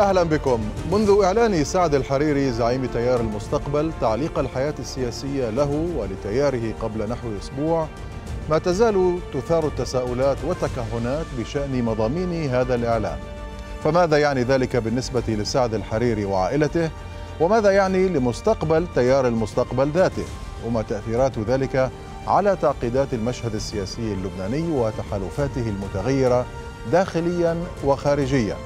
أهلا بكم منذ إعلان سعد الحريري زعيم تيار المستقبل تعليق الحياة السياسية له ولتياره قبل نحو أسبوع ما تزال تثار التساؤلات والتكهنات بشأن مضامين هذا الإعلان فماذا يعني ذلك بالنسبة لسعد الحريري وعائلته وماذا يعني لمستقبل تيار المستقبل ذاته وما تأثيرات ذلك على تعقيدات المشهد السياسي اللبناني وتحالفاته المتغيرة داخليا وخارجيا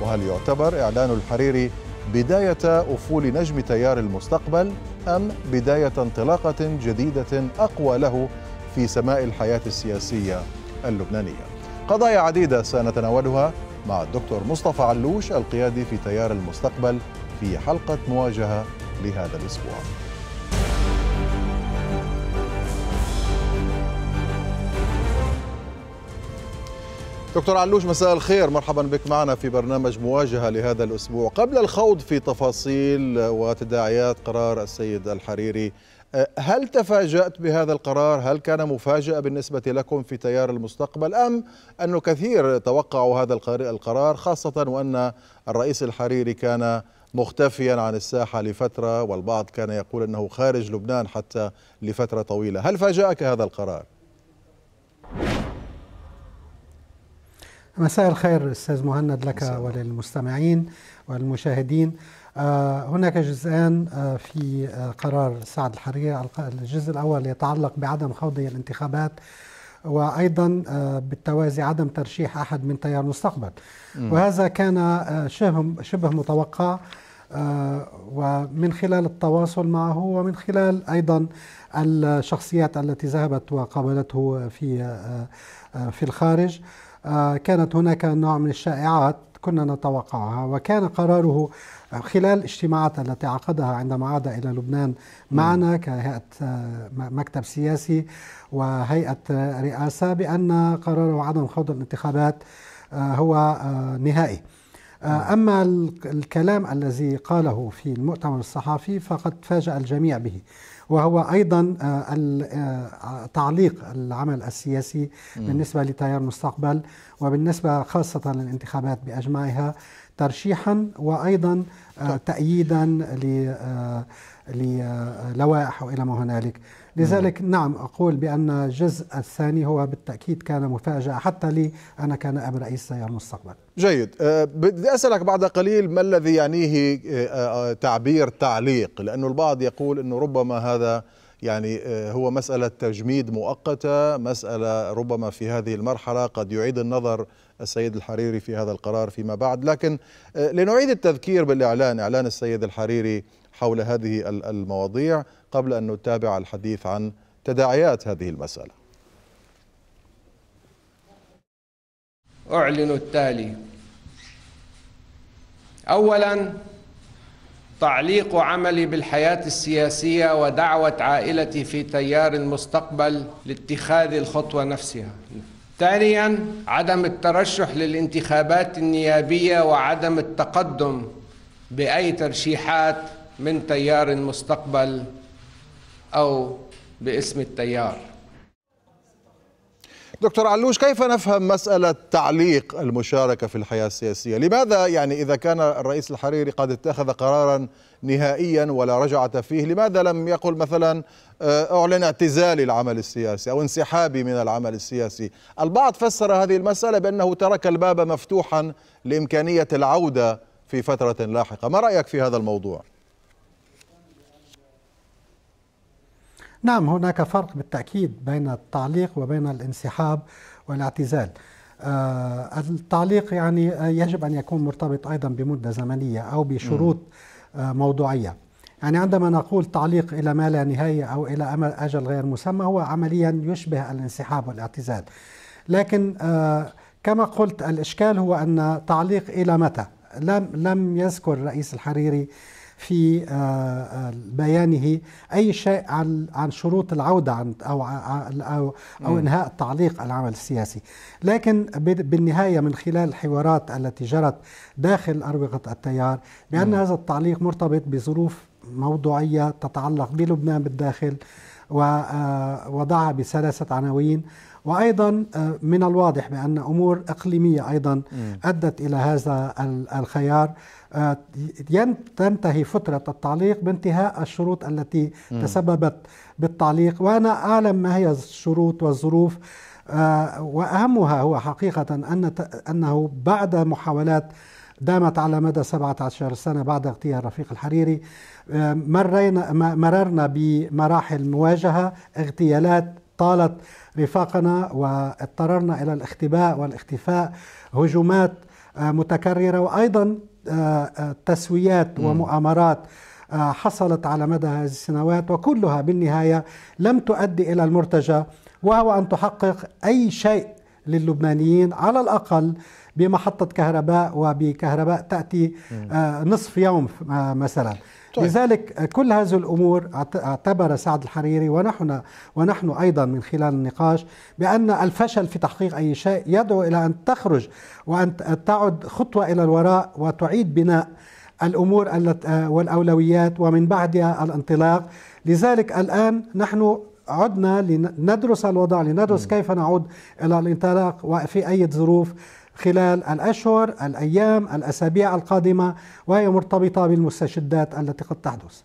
وهل يعتبر إعلان الحريري بداية أفول نجم تيار المستقبل أم بداية انطلاقة جديدة أقوى له في سماء الحياة السياسية اللبنانية قضايا عديدة سنتناولها مع الدكتور مصطفى علوش القيادي في تيار المستقبل في حلقة مواجهة لهذا الأسبوع دكتور علوش مساء الخير مرحبا بك معنا في برنامج مواجهة لهذا الأسبوع قبل الخوض في تفاصيل وتداعيات قرار السيد الحريري هل تفاجأت بهذا القرار؟ هل كان مفاجأة بالنسبة لكم في تيار المستقبل أم أنه كثير توقعوا هذا القرار خاصة وأن الرئيس الحريري كان مختفيا عن الساحة لفترة والبعض كان يقول أنه خارج لبنان حتى لفترة طويلة هل فاجأك هذا القرار؟ مساء الخير استاذ مهند لك مساء. وللمستمعين والمشاهدين آه، هناك جزئان آه، في آه، قرار سعد الحريري الجزء الاول يتعلق بعدم خوض الانتخابات وايضا بالتوازي عدم ترشيح احد من تيار المستقبل وهذا كان شبه متوقع ومن خلال التواصل معه ومن خلال ايضا الشخصيات التي ذهبت وقابلته في في الخارج آه، كانت هناك نوع من الشائعات كنا نتوقعها وكان قراره خلال الاجتماعات التي عقدها عندما عاد إلى لبنان معنا نعم. كهيئة آه، مكتب سياسي وهيئة رئاسة بأن قراره عدم خوض الانتخابات آه، هو نهائي نعم. أما الكلام الذي قاله في المؤتمر الصحفي فقد فاجأ الجميع به وهو أيضا آه، آه، تعليق العمل السياسي بالنسبة لتيار مستقبل وبالنسبة خاصة للانتخابات بأجمعها ترشيحا وايضا آه، تأييدا للوائح آه، آه، وإلى ما هنالك لذلك نعم أقول بأن الجزء الثاني هو بالتأكيد كان مفاجأة حتى لي أنا كان أب رئيس سيار المستقبل جيد بدي أسألك بعد قليل ما الذي يعنيه تعبير تعليق لأنه البعض يقول أنه ربما هذا يعني هو مسألة تجميد مؤقتة مسألة ربما في هذه المرحلة قد يعيد النظر السيد الحريري في هذا القرار فيما بعد لكن آه، لنعيد التذكير بالإعلان إعلان السيد الحريري حول هذه المواضيع قبل أن نتابع الحديث عن تداعيات هذه المسألة أعلن التالي أولا تعليق عملي بالحياة السياسية ودعوة عائلتي في تيار المستقبل لاتخاذ الخطوة نفسها ثانيا عدم الترشح للانتخابات النيابية وعدم التقدم بأي ترشيحات من تيار المستقبل أو باسم التيار دكتور علوش كيف نفهم مسألة تعليق المشاركة في الحياة السياسية لماذا يعني إذا كان الرئيس الحريري قد اتخذ قرارا نهائيا ولا رجعة فيه لماذا لم يقل مثلا آه، أعلن اعتزالي العمل السياسي أو انسحابي من العمل السياسي البعض فسر هذه المسألة بأنه ترك الباب مفتوحا لإمكانية العودة في فترة لاحقة ما رأيك في هذا الموضوع؟ نعم هناك فرق بالتأكيد بين التعليق وبين الانسحاب والاعتزال آه، التعليق يعني يجب أن يكون مرتبط أيضا بمدة زمنية أو بشروط آه، موضوعية يعني عندما نقول تعليق إلى ما لا نهاية أو إلى أجل غير مسمى هو عمليا يشبه الانسحاب والاعتزال لكن آه، كما قلت الإشكال هو أن تعليق إلى متى لم, لم يذكر الرئيس الحريري في آه، آه، بيانه أي شيء عن عن شروط العودة عن أو أو أو إنهاء تعليق العمل السياسي لكن بالنهاية من خلال الحوارات التي جرت داخل أروقة التيار بأن هذا التعليق مرتبط بظروف موضوعية تتعلق بلبنان بالداخل ووضعها آه، بثلاثة عناوين وايضا آه، من الواضح بان امور اقليميه ايضا ادت الى هذا الخيار آه، تنتهي فتره التعليق بانتهاء الشروط التي تسببت بالتعليق وانا اعلم ما هي الشروط والظروف آه، واهمها هو حقيقه ان انه بعد محاولات دامت على مدى 17 سنة بعد اغتيال رفيق الحريري مرينا مررنا بمراحل مواجهة اغتيالات طالت رفاقنا واضطررنا الى الاختباء والاختفاء هجومات آه، متكرره وايضا آه، آه، تسويات ومؤامرات حصلت على مدى هذه السنوات وكلها بالنهايه لم تؤدي الى المرتجى وهو ان تحقق اي شيء للبنانيين على الاقل بمحطه كهرباء وبكهرباء تاتي نصف يوم مثلا طيب. لذلك كل هذه الامور اعتبر سعد الحريري ونحن ونحن ايضا من خلال النقاش بان الفشل في تحقيق اي شيء يدعو الى ان تخرج وان تعد خطوه الى الوراء وتعيد بناء الامور آه، والاولويات ومن بعدها الانطلاق لذلك الان نحن عدنا لندرس الوضع لندرس كيف نعود الى الانطلاق وفي اي ظروف خلال الأشهر الأيام الأسابيع القادمة وهي مرتبطة بالمستشدات التي قد تحدث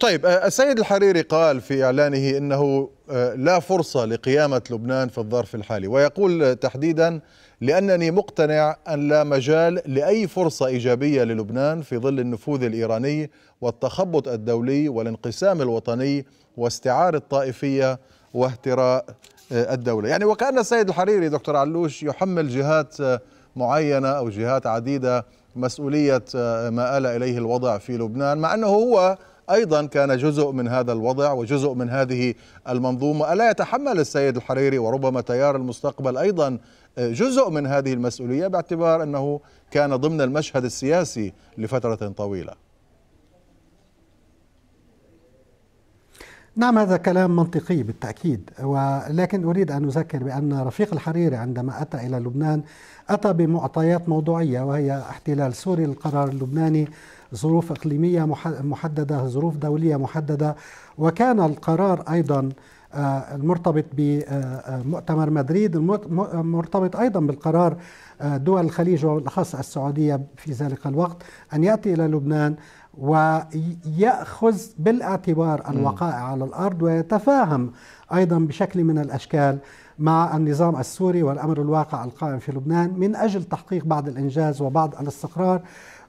طيب آه، السيد الحريري قال في إعلانه أنه آه، لا فرصة لقيامة لبنان في الظرف الحالي ويقول تحديدا لأنني مقتنع أن لا مجال لأي فرصة إيجابية للبنان في ظل النفوذ الإيراني والتخبط الدولي والانقسام الوطني واستعارة الطائفية واهتراء آه، الدولة يعني وكأن السيد الحريري دكتور علوش يحمل جهات آه، معينة أو جهات عديدة مسؤولية آه، ما آل إليه الوضع في لبنان مع أنه هو أيضا كان جزء من هذا الوضع وجزء من هذه المنظومة ألا يتحمل السيد الحريري وربما تيار المستقبل أيضا جزء من هذه المسؤولية باعتبار أنه كان ضمن المشهد السياسي لفترة طويلة نعم هذا كلام منطقي بالتأكيد ولكن أريد أن أذكر بأن رفيق الحريري عندما أتى إلى لبنان أتى بمعطيات موضوعية وهي احتلال سوري للقرار اللبناني ظروف إقليمية محددة ظروف دولية محددة وكان القرار أيضا آه، المرتبط بمؤتمر آه، آه، مدريد مرتبط أيضا بالقرار دول الخليج وبالأخص السعودية في ذلك الوقت أن يأتي إلى لبنان ويأخذ بالاعتبار الوقائع على الأرض ويتفاهم أيضا بشكل من الأشكال مع النظام السوري والأمر الواقع القائم في لبنان من أجل تحقيق بعض الإنجاز وبعض الاستقرار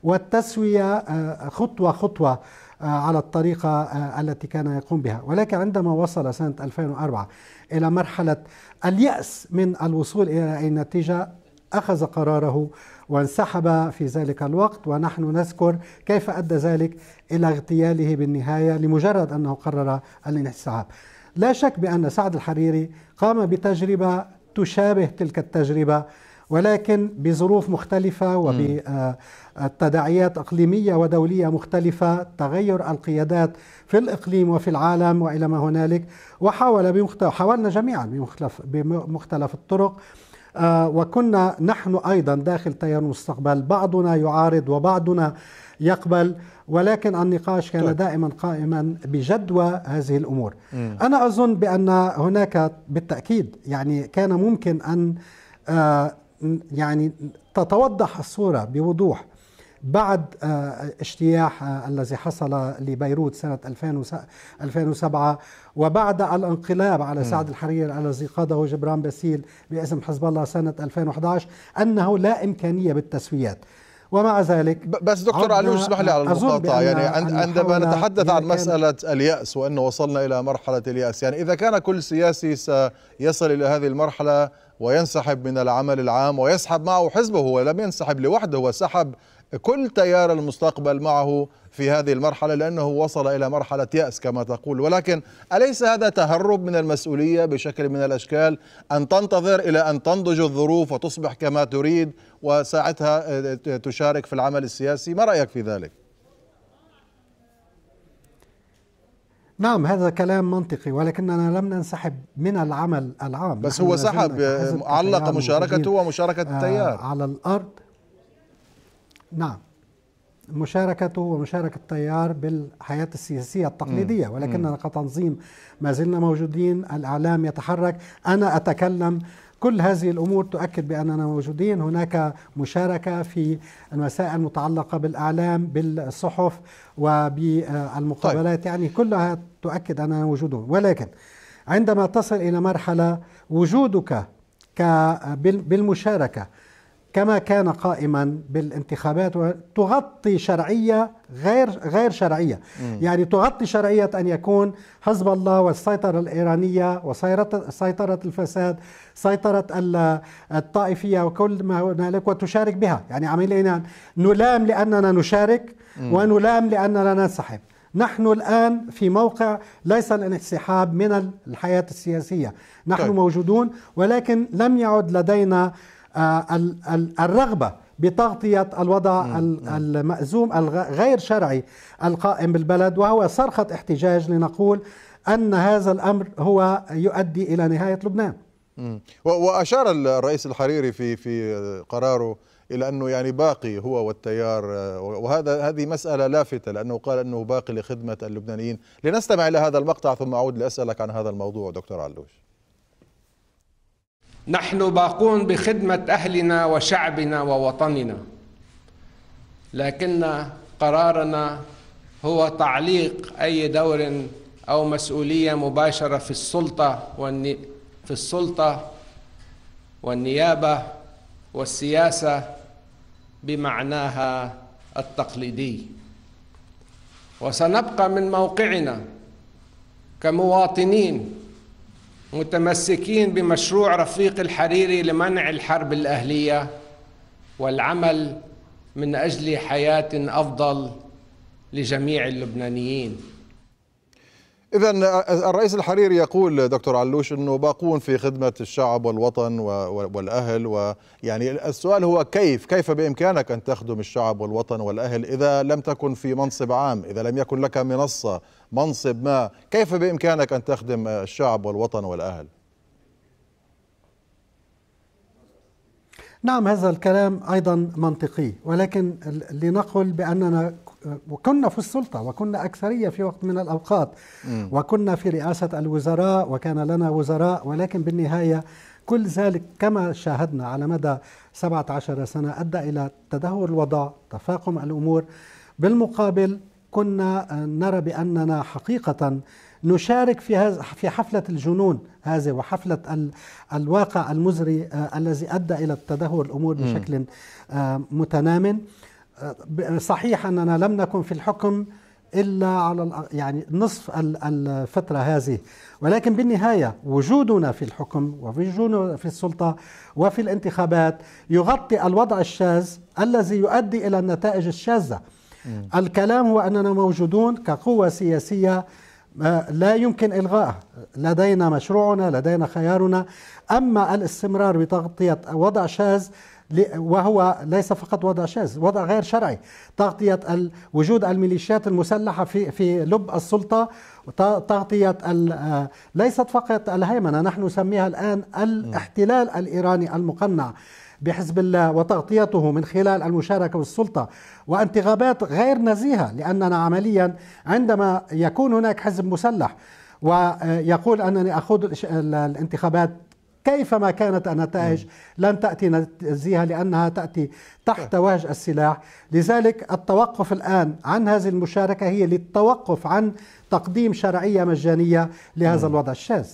والتسوية آه، خطوة خطوة آه، على الطريقة آه، التي كان يقوم بها ولكن عندما وصل سنة 2004 إلى مرحلة اليأس من الوصول إلى أي نتيجة أخذ قراره وانسحب في ذلك الوقت ونحن نذكر كيف أدى ذلك إلى اغتياله بالنهاية لمجرد أنه قرر الانسحاب لا شك بأن سعد الحريري قام بتجربة تشابه تلك التجربة ولكن بظروف مختلفة وبتداعيات إقليمية ودولية مختلفة تغير القيادات في الإقليم وفي العالم وإلى ما هنالك وحاول بمختلف حاولنا جميعا بمختلف, بمختلف الطرق آه، وكنا نحن أيضا داخل تيار المستقبل بعضنا يعارض وبعضنا يقبل ولكن النقاش كان طيب. دائما قائما بجدوى هذه الأمور أنا أظن بأن هناك بالتأكيد يعني كان ممكن أن آه، يعني تتوضح الصورة بوضوح بعد آه، اجتياح آه، الذي حصل لبيروت سنة 2007 وبعد الانقلاب على سعد الحرير الذي قاده جبران باسيل باسم حزب الله سنة 2011 أنه لا إمكانية بالتسويات ومع ذلك بس دكتور علي اسمح لي على المقاطعه يعني عندما نتحدث عن مساله الياس وانه وصلنا الى مرحله الياس يعني اذا كان كل سياسي سيصل الى هذه المرحله وينسحب من العمل العام ويسحب معه حزبه ولم ينسحب لوحده وسحب كل تيار المستقبل معه في هذه المرحلة لأنه وصل إلى مرحلة يأس كما تقول ولكن أليس هذا تهرب من المسؤولية بشكل من الأشكال أن تنتظر إلى أن تنضج الظروف وتصبح كما تريد وساعتها آه، آه، تشارك في العمل السياسي ما رأيك في ذلك؟ نعم هذا كلام منطقي ولكننا لم ننسحب من العمل العام بس هو سحب آه، علق مشاركته ومشاركة آه، التيار على الأرض نعم مشاركته ومشاركة التيار بالحياة السياسية التقليدية ولكننا كتنظيم ما زلنا موجودين الإعلام يتحرك أنا أتكلم كل هذه الأمور تؤكد بأننا موجودين هناك مشاركة في المسائل المتعلقة بالإعلام بالصحف وبالمقابلات طيب. يعني كلها تؤكد أننا موجودون ولكن عندما تصل إلى مرحلة وجودك بالمشاركة كما كان قائما بالانتخابات وتغطي شرعيه غير غير شرعيه، م. يعني تغطي شرعيه ان يكون حزب الله والسيطره الايرانيه وسيطره الفساد، سيطره الطائفيه وكل ما هنالك وتشارك بها، يعني عمليا نلام لاننا نشارك م. ونلام لاننا ننسحب. نحن الآن في موقع ليس الانسحاب من الحياة السياسية نحن طيب. موجودون ولكن لم يعد لدينا آه، الرغبه بتغطية الوضع المأزوم الغير شرعي القائم بالبلد وهو صرخة احتجاج لنقول أن هذا الأمر هو يؤدي إلى نهاية لبنان وأشار الرئيس الحريري في في قراره إلى أنه يعني باقي هو والتيار آه، وهذا هذه مسألة لافتة لأنه قال أنه باقي لخدمة اللبنانيين لنستمع إلى هذا المقطع ثم أعود لأسألك عن هذا الموضوع دكتور علوش نحن باقون بخدمة أهلنا وشعبنا ووطننا لكن قرارنا هو تعليق أي دور أو مسؤولية مباشرة في السلطة والني في السلطة والنيابة والسياسة بمعناها التقليدي وسنبقى من موقعنا كمواطنين متمسكين بمشروع رفيق الحريري لمنع الحرب الاهليه والعمل من اجل حياه افضل لجميع اللبنانيين إذا آه، آه، الرئيس الحريري يقول دكتور علوش أنه باقون في خدمة الشعب والوطن والأهل ويعني السؤال هو كيف كيف بإمكانك أن تخدم الشعب والوطن والأهل إذا لم تكن في منصب عام إذا لم يكن لك منصة منصب ما كيف بإمكانك أن تخدم الشعب والوطن والأهل نعم هذا الكلام أيضا منطقي ولكن لنقل بأننا وكنا في السلطة وكنا أكثرية في وقت من الأوقات وكنا في رئاسة الوزراء وكان لنا وزراء ولكن بالنهاية كل ذلك كما شاهدنا على مدى 17 سنة أدى إلى تدهور الوضع تفاقم الأمور بالمقابل كنا آه، نرى بأننا حقيقة نشارك في في حفلة الجنون هذه وحفلة الواقع المزري آه، الذي أدى إلى تدهور الأمور بشكل آه، متنامٍ صحيح أننا لم نكن في الحكم إلا على يعني نصف الفترة هذه ولكن بالنهاية وجودنا في الحكم ووجودنا في السلطة وفي الانتخابات يغطي الوضع الشاذ الذي يؤدي إلى النتائج الشاذة الكلام هو أننا موجودون كقوة سياسية آه، لا يمكن الغاء لدينا مشروعنا لدينا خيارنا أما الاستمرار بتغطية وضع شاذ وهو ليس فقط وضع شاذ وضع غير شرعي تغطية وجود الميليشيات المسلحة في, في لب السلطة تغطية آه، ليست فقط الهيمنة نحن نسميها الآن الاحتلال الإيراني المقنع بحزب الله وتغطيته من خلال المشاركه بالسلطة وانتخابات غير نزيهه لاننا عمليا عندما يكون هناك حزب مسلح ويقول انني اخوض الانتخابات كيفما كانت النتائج لن تأتي نزيهة لأنها تأتي تحت وهج السلاح لذلك التوقف الآن عن هذه المشاركة هي للتوقف عن تقديم شرعية مجانية لهذا الوضع الشاذ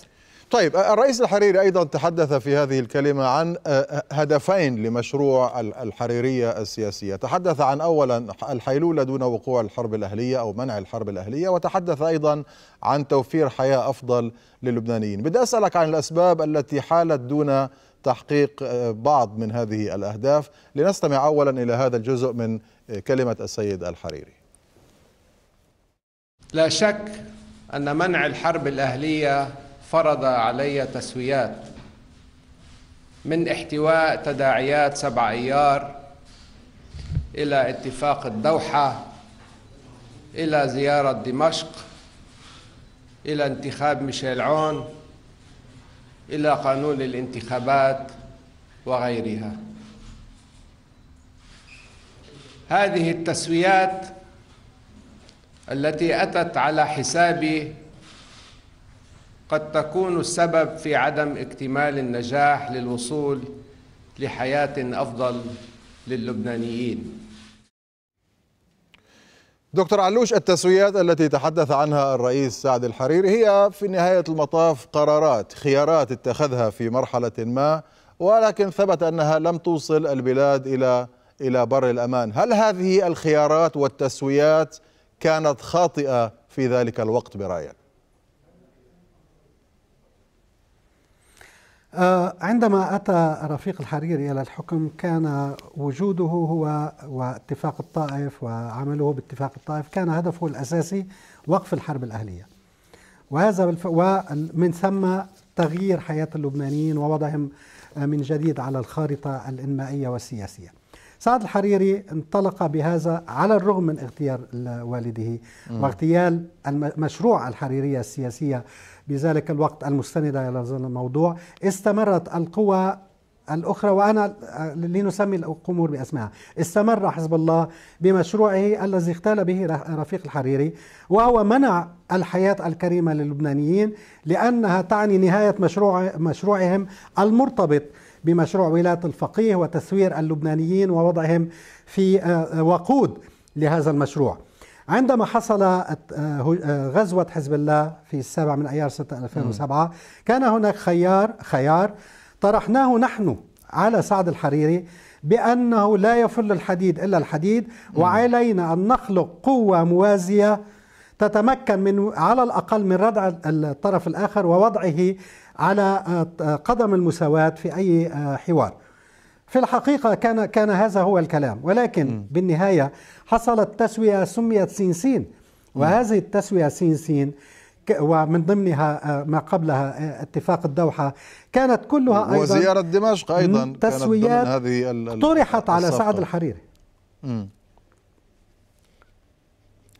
طيب آه، الرئيس الحريري أيضا تحدث في هذه الكلمة عن آه، آه، هدفين لمشروع الحريرية السياسية تحدث عن أولا الحيلولة دون وقوع الحرب الأهلية أو منع الحرب الأهلية وتحدث أيضا عن توفير حياة أفضل للبنانيين بدي أسألك عن الأسباب التي حالت دون تحقيق بعض من هذه الأهداف لنستمع أولا إلى هذا الجزء من كلمة السيد الحريري لا شك أن منع الحرب الأهلية فرض علي تسويات من احتواء تداعيات سبع ايار الى اتفاق الدوحه الى زياره دمشق الى انتخاب ميشيل عون الى قانون الانتخابات وغيرها هذه التسويات التي اتت على حساب قد تكون السبب في عدم اكتمال النجاح للوصول لحياة أفضل للبنانيين دكتور علوش التسويات التي تحدث عنها الرئيس سعد الحريري هي في نهاية المطاف قرارات خيارات اتخذها في مرحلة ما ولكن ثبت أنها لم توصل البلاد إلى إلى بر الأمان هل هذه الخيارات والتسويات كانت خاطئة في ذلك الوقت برأيك؟ آه، عندما أتى رفيق الحريري إلى الحكم كان وجوده هو واتفاق الطائف وعمله باتفاق الطائف كان هدفه الأساسي وقف الحرب الأهلية وهذا بالف... ومن ثم تغيير حياة اللبنانيين ووضعهم آه، من جديد على الخارطة الإنمائية والسياسية سعد الحريري انطلق بهذا على الرغم من اغتيال والده واغتيال مشروع الحريرية السياسية بذلك الوقت المستندة إلى هذا الموضوع استمرت القوى الأخرى وأنا لنسمي الأمور بأسمها استمر حزب الله بمشروعه الذي اغتال به رفيق الحريري وهو منع الحياة الكريمة للبنانيين لأنها تعني نهاية مشروع مشروعهم المرتبط بمشروع ولاية الفقيه وتسوير اللبنانيين ووضعهم في آه، وقود لهذا المشروع عندما حصل آه، آه، غزوة حزب الله في السابع من أيار 6 2007 كان هناك خيار خيار طرحناه نحن على سعد الحريري بأنه لا يفل الحديد إلا الحديد وعلينا أن نخلق قوة موازية تتمكن من على الأقل من ردع الطرف الآخر ووضعه على آه، قدم المساواة في أي حوار في الحقيقة كان كان هذا هو الكلام ولكن م. بالنهاية حصلت تسوية سميت سين سين وهذه التسوية سين سين ومن ضمنها آه، ما قبلها آه، اتفاق الدوحة كانت كلها أيضا وزيارة دمشق أيضا تسويات هذه طرحت على سعد الحريري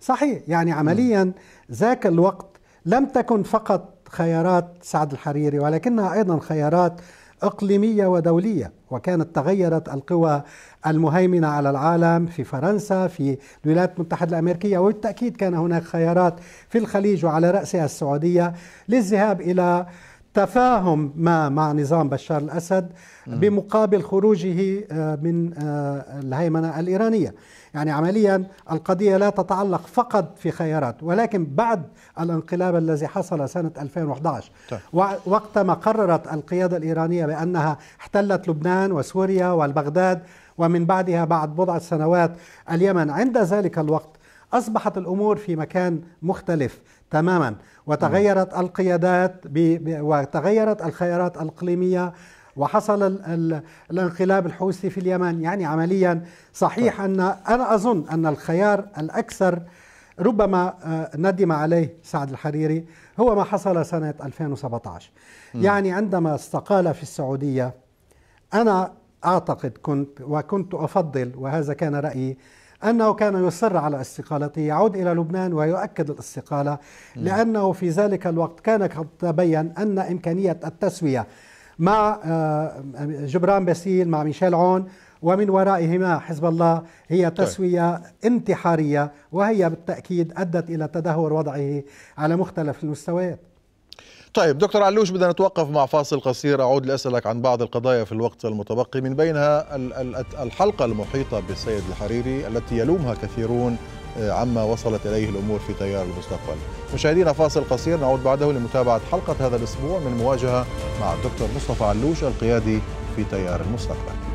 صحيح يعني عمليا ذاك الوقت لم تكن فقط خيارات سعد الحريري ولكنها أيضا خيارات اقليميه ودوليه وكانت تغيرت القوى المهيمنه على العالم في فرنسا في الولايات المتحده الامريكيه وبالتاكيد كان هناك خيارات في الخليج وعلى راسها السعوديه للذهاب الى تفاهم ما مع نظام بشار الأسد بمقابل خروجه آه، من آه، الهيمنة الإيرانية يعني عمليا القضية لا تتعلق فقط في خيارات ولكن بعد الانقلاب الذي حصل سنة 2011 طيب. وقت وقتما قررت القيادة الإيرانية بأنها احتلت لبنان وسوريا والبغداد ومن بعدها بعد بضع سنوات اليمن عند ذلك الوقت أصبحت الأمور في مكان مختلف تماما وتغيرت القيادات وتغيرت الخيارات الإقليمية وحصل ال ال الانقلاب الحوثي في اليمن يعني عمليا صحيح طيب. أن أنا أظن أن الخيار الأكثر ربما آه، ندم عليه سعد الحريري هو ما حصل سنة 2017 يعني عندما استقال في السعودية أنا أعتقد كنت وكنت أفضل وهذا كان رأيي أنه كان يصر على استقالته يعود إلى لبنان ويؤكد الاستقالة نعم. لأنه في ذلك الوقت كان قد تبين أن إمكانية التسوية مع آه، جبران باسيل مع ميشيل عون ومن ورائهما حزب الله هي طيب. تسوية طيب. انتحارية وهي بالتأكيد أدت إلى تدهور وضعه على مختلف المستويات طيب دكتور علوش بدنا نتوقف مع فاصل قصير اعود لاسالك عن بعض القضايا في الوقت المتبقي من بينها الحلقه المحيطه بالسيد الحريري التي يلومها كثيرون آه، عما وصلت اليه الامور في تيار المستقبل. مشاهدينا فاصل قصير نعود بعده لمتابعه حلقه هذا الاسبوع من مواجهه مع الدكتور مصطفى علوش القيادي في تيار المستقبل.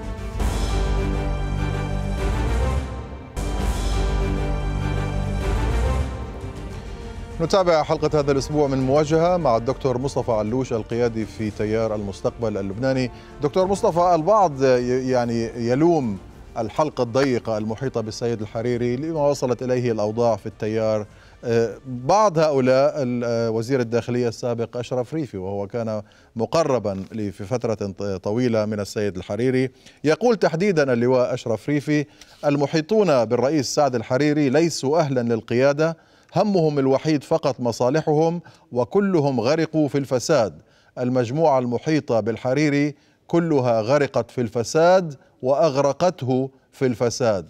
نتابع حلقة هذا الأسبوع من مواجهة مع الدكتور مصطفى علوش القيادي في تيار المستقبل اللبناني دكتور مصطفى البعض يعني يلوم الحلقة الضيقة المحيطة بالسيد الحريري لما وصلت إليه الأوضاع في التيار أه، بعض هؤلاء أه، وزير الداخلية السابق أشرف ريفي وهو كان مقربا في فترة طويلة من السيد الحريري يقول تحديدا اللواء أشرف ريفي المحيطون بالرئيس سعد الحريري ليسوا أهلا للقيادة همهم الوحيد فقط مصالحهم وكلهم غرقوا في الفساد المجموعة المحيطة بالحريري كلها غرقت في الفساد وأغرقته في الفساد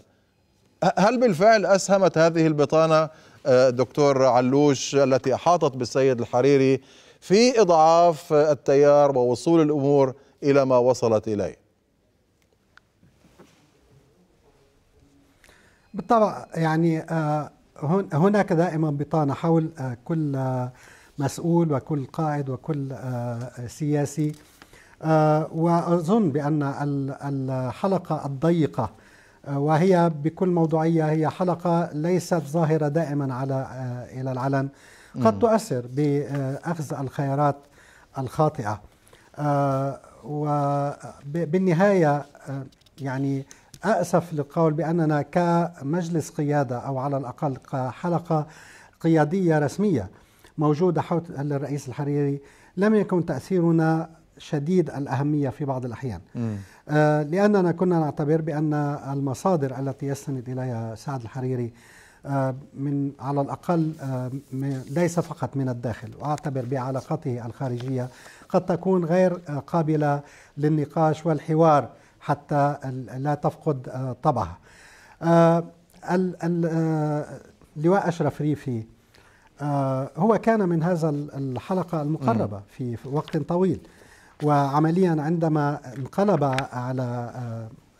هل بالفعل أسهمت هذه البطانة آه، دكتور علوش التي أحاطت بالسيد الحريري في إضعاف التيار ووصول الأمور إلى ما وصلت إليه بالطبع يعني آه، هناك دائما بطانة حول آه، كل آه، مسؤول وكل قائد وكل آه، سياسي وأظن بأن الحلقة الضيقة وهي بكل موضوعية هي حلقة ليست ظاهرة دائما على إلى العلن قد تؤثر بأخذ الخيارات الخاطئة وبالنهاية يعني اسف للقول بأننا كمجلس قيادة أو على الأقل كحلقة قيادية رسمية موجودة حول الرئيس الحريري لم يكن تأثيرنا شديد الأهمية في بعض الأحيان آه لأننا كنا نعتبر بأن المصادر التي يستند إليها سعد الحريري آه من على الأقل آه ليس فقط من الداخل وأعتبر بعلاقته الخارجية قد تكون غير آه، قابلة للنقاش والحوار حتى لا تفقد آه، طبعها آه، آه، لواء أشرف ريفي هو كان من هذا الحلقة المقربة في وقت طويل وعمليا عندما انقلب على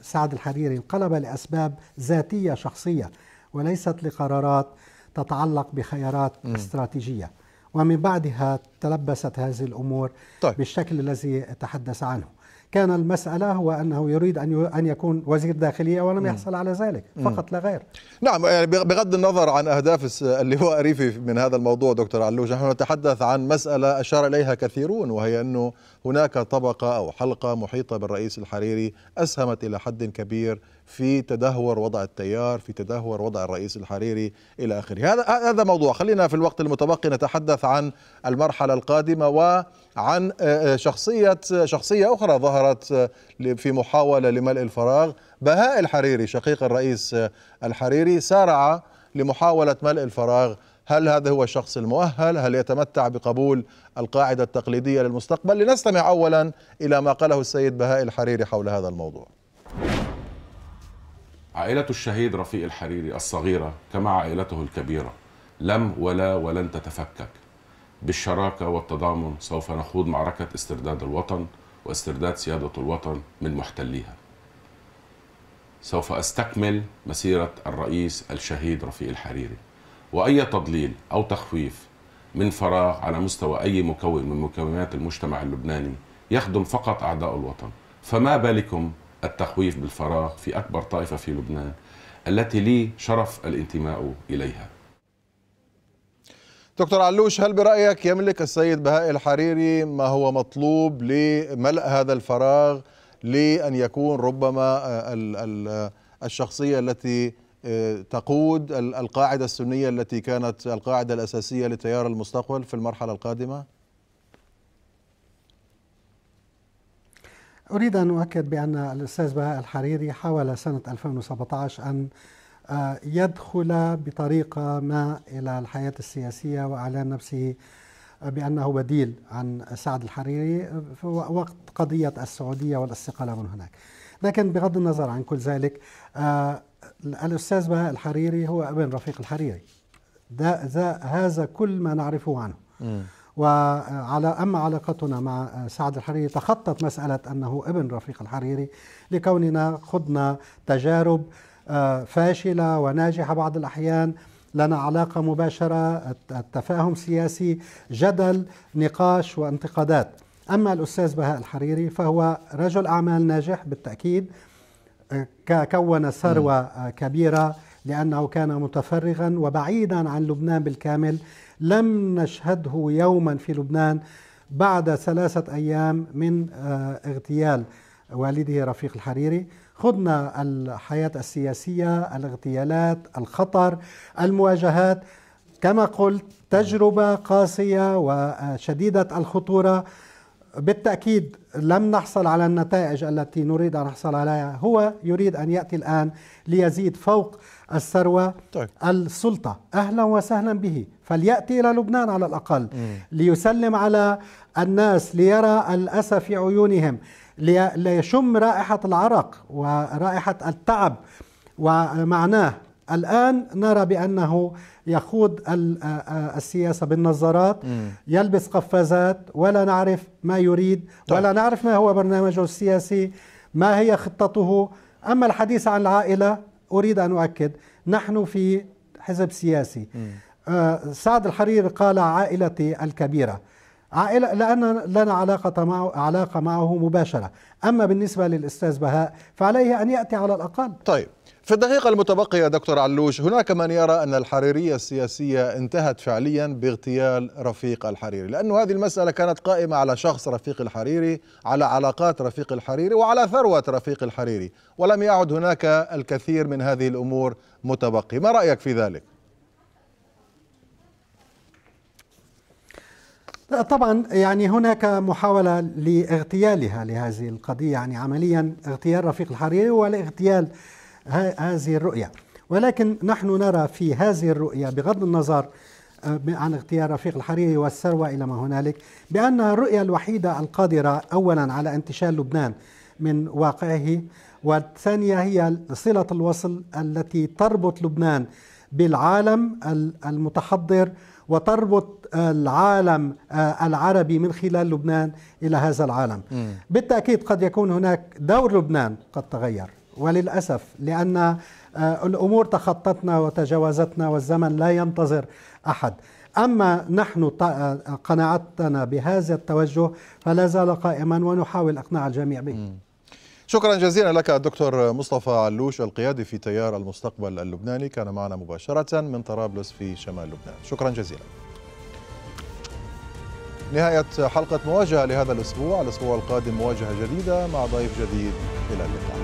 سعد الحريري انقلب لأسباب ذاتية شخصية وليست لقرارات تتعلق بخيارات م. استراتيجية ومن بعدها تلبست هذه الأمور طيب. بالشكل الذي تحدث عنه كان المسألة هو أنه يريد أن أن يكون وزير داخلية ولم يحصل على ذلك فقط لا غير نعم يعني بغض النظر عن أهداف اللواء ريفي من هذا الموضوع دكتور علوش نحن نتحدث عن مسألة أشار إليها كثيرون وهي أنه هناك طبقة أو حلقة محيطة بالرئيس الحريري أسهمت إلى حد كبير في تدهور وضع التيار في تدهور وضع الرئيس الحريري الى اخره هذا هذا موضوع خلينا في الوقت المتبقي نتحدث عن المرحله القادمه وعن آه، آه، شخصيه شخصيه اخرى ظهرت آه، في محاوله لملء الفراغ بهاء الحريري شقيق الرئيس الحريري سارع لمحاوله ملء الفراغ هل هذا هو الشخص المؤهل هل يتمتع بقبول القاعدة التقليدية للمستقبل لنستمع أولا إلى ما قاله السيد بهاء الحريري حول هذا الموضوع عائلة الشهيد رفيق الحريري الصغيرة كما عائلته الكبيرة لم ولا ولن تتفكك بالشراكة والتضامن سوف نخوض معركة استرداد الوطن واسترداد سيادة الوطن من محتليها سوف أستكمل مسيرة الرئيس الشهيد رفيق الحريري وأي تضليل أو تخويف من فراغ على مستوى أي مكون من مكونات المجتمع اللبناني يخدم فقط أعداء الوطن فما بالكم التخويف بالفراغ في أكبر طائفة في لبنان التي لي شرف الانتماء إليها دكتور علوش هل برأيك يملك السيد بهاء الحريري ما هو مطلوب لملء هذا الفراغ لأن يكون ربما الشخصية التي آه، تقود القاعدة السنية التي كانت القاعدة الأساسية لتيار المستقبل في المرحلة القادمة؟ أريد أن أؤكد بأن الأستاذ بهاء الحريري حاول سنة 2017 أن آه، يدخل بطريقة ما إلى الحياة السياسية وأعلن نفسه بأنه بديل عن سعد الحريري وقت قضية السعودية والاستقالة من هناك لكن بغض النظر عن كل ذلك آه، الأستاذ بهاء الحريري هو ابن رفيق الحريري ده, ده هذا كل ما نعرفه عنه م. وعلى أما علاقتنا مع سعد الحريري تخطت مسألة أنه ابن رفيق الحريري لكوننا خضنا تجارب آه، فاشلة وناجحة بعض الأحيان لنا علاقة مباشرة التفاهم سياسي جدل نقاش وانتقادات أما الأستاذ بهاء الحريري فهو رجل أعمال ناجح بالتأكيد آه، كون ثروة آه، كبيرة لأنه كان متفرغا وبعيدا عن لبنان بالكامل لم نشهده يوما في لبنان بعد ثلاثة أيام من آه، اغتيال والده رفيق الحريري خضنا الحياة السياسية الاغتيالات الخطر المواجهات كما قلت تجربة قاسية وشديدة الخطورة بالتأكيد لم نحصل على النتائج التي نريد أن نحصل عليها هو يريد أن يأتي الآن ليزيد فوق الثروة طيب. السلطة أهلا وسهلا به فليأتي إلى لبنان على الأقل مم. ليسلم على الناس ليرى الأسى في عيونهم ليشم رائحة العرق ورائحة التعب ومعناه الآن نرى بأنه يخوض السياسة بالنظارات يلبس قفازات ولا نعرف ما يريد طيب. ولا نعرف ما هو برنامجه السياسي ما هي خطته أما الحديث عن العائلة أريد أن أؤكد نحن في حزب سياسي سعد الحريري قال عائلتي الكبيرة عائلة لأن لنا علاقة معه, علاقة معه مباشرة أما بالنسبة للأستاذ بهاء فعليه أن يأتي على الأقل طيب في الدقيقة المتبقية دكتور علوش هناك من يرى أن الحريرية السياسية انتهت فعليا باغتيال رفيق الحريري لأن هذه المسألة كانت قائمة على شخص رفيق الحريري على علاقات رفيق الحريري وعلى ثروة رفيق الحريري ولم يعد هناك الكثير من هذه الأمور متبقي ما رأيك في ذلك؟ طبعا يعني هناك محاولة لاغتيالها لهذه القضية يعني عمليا اغتيال رفيق الحريري هو لاغتيال هذه الرؤية ولكن نحن نرى في هذه الرؤية بغض النظر آه، عن اغتيال رفيق الحريري والثروة إلى ما هنالك بأنها الرؤية الوحيدة القادرة أولا على انتشال لبنان من واقعه والثانية هي صلة الوصل التي تربط لبنان بالعالم المتحضر وتربط العالم آه، العربي من خلال لبنان الى هذا العالم. بالتاكيد قد يكون هناك دور لبنان قد تغير وللاسف لان آه، الامور تخطتنا وتجاوزتنا والزمن لا ينتظر احد. اما نحن آه، قناعتنا بهذا التوجه فلا زال قائما ونحاول اقناع الجميع به. شكرا جزيلا لك الدكتور مصطفى علوش القيادي في تيار المستقبل اللبناني كان معنا مباشرة من طرابلس في شمال لبنان شكرا جزيلا نهاية حلقة مواجهة لهذا الأسبوع الأسبوع القادم مواجهة جديدة مع ضيف جديد إلى اللقاء